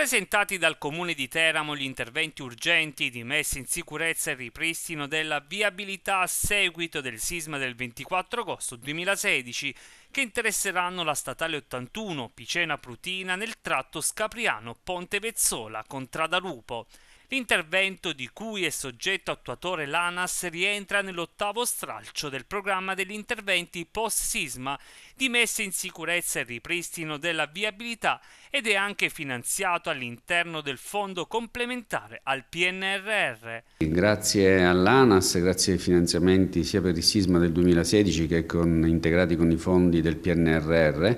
Presentati dal Comune di Teramo gli interventi urgenti di messa in sicurezza e ripristino della viabilità a seguito del sisma del 24 agosto 2016 che interesseranno la statale 81 Picena Prutina nel tratto Scapriano Ponte Vezzola Contrada Lupo. L'intervento di cui è soggetto attuatore l'ANAS rientra nell'ottavo stralcio del programma degli interventi post-sisma di messa in sicurezza e ripristino della viabilità ed è anche finanziato all'interno del fondo complementare al PNRR. Grazie all'ANAS, grazie ai finanziamenti sia per il sisma del 2016 che con, integrati con i fondi del PNRR,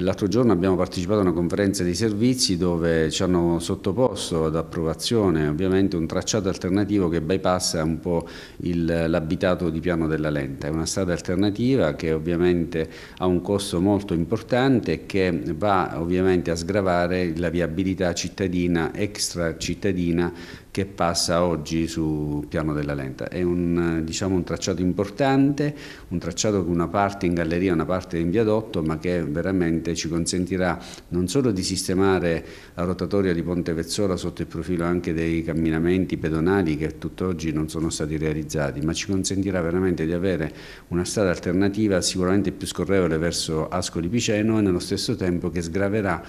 L'altro giorno abbiamo partecipato a una conferenza dei servizi dove ci hanno sottoposto ad approvazione ovviamente un tracciato alternativo che bypassa un po' l'abitato di Piano della Lenta. È una strada alternativa che ovviamente ha un costo molto importante e che va ovviamente a sgravare la viabilità cittadina, extra cittadina che passa oggi sul piano della lenta. È un, diciamo, un, tracciato importante, un tracciato con una parte in galleria, una parte in viadotto, ma che veramente ci consentirà non solo di sistemare la rotatoria di Ponte Vezzola sotto il profilo anche dei camminamenti pedonali che tutt'oggi non sono stati realizzati, ma ci consentirà veramente di avere una strada alternativa sicuramente più scorrevole verso Ascoli Piceno e nello stesso tempo che sgraverà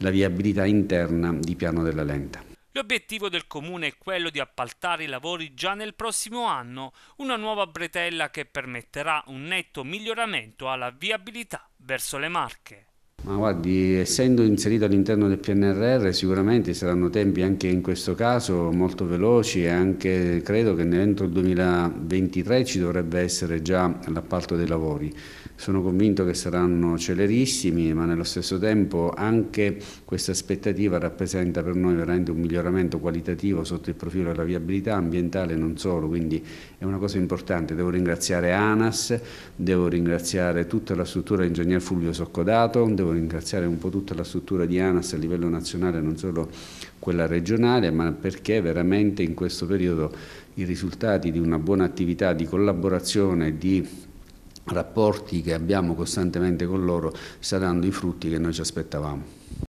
la viabilità interna di piano della lenta. L'obiettivo del comune è quello di appaltare i lavori già nel prossimo anno, una nuova bretella che permetterà un netto miglioramento alla viabilità verso le Marche. Ma guardi, essendo inserito all'interno del PNRR sicuramente saranno tempi anche in questo caso molto veloci e anche credo che entro il 2023 ci dovrebbe essere già l'appalto dei lavori. Sono convinto che saranno celerissimi, ma nello stesso tempo anche questa aspettativa rappresenta per noi veramente un miglioramento qualitativo sotto il profilo della viabilità ambientale e non solo, quindi è una cosa importante. Devo ringraziare ANAS, devo ringraziare tutta la struttura ingegner Fulvio Soccodato, devo ringraziare un po' tutta la struttura di ANAS a livello nazionale, non solo quella regionale, ma perché veramente in questo periodo i risultati di una buona attività di collaborazione, di rapporti che abbiamo costantemente con loro sta dando i frutti che noi ci aspettavamo.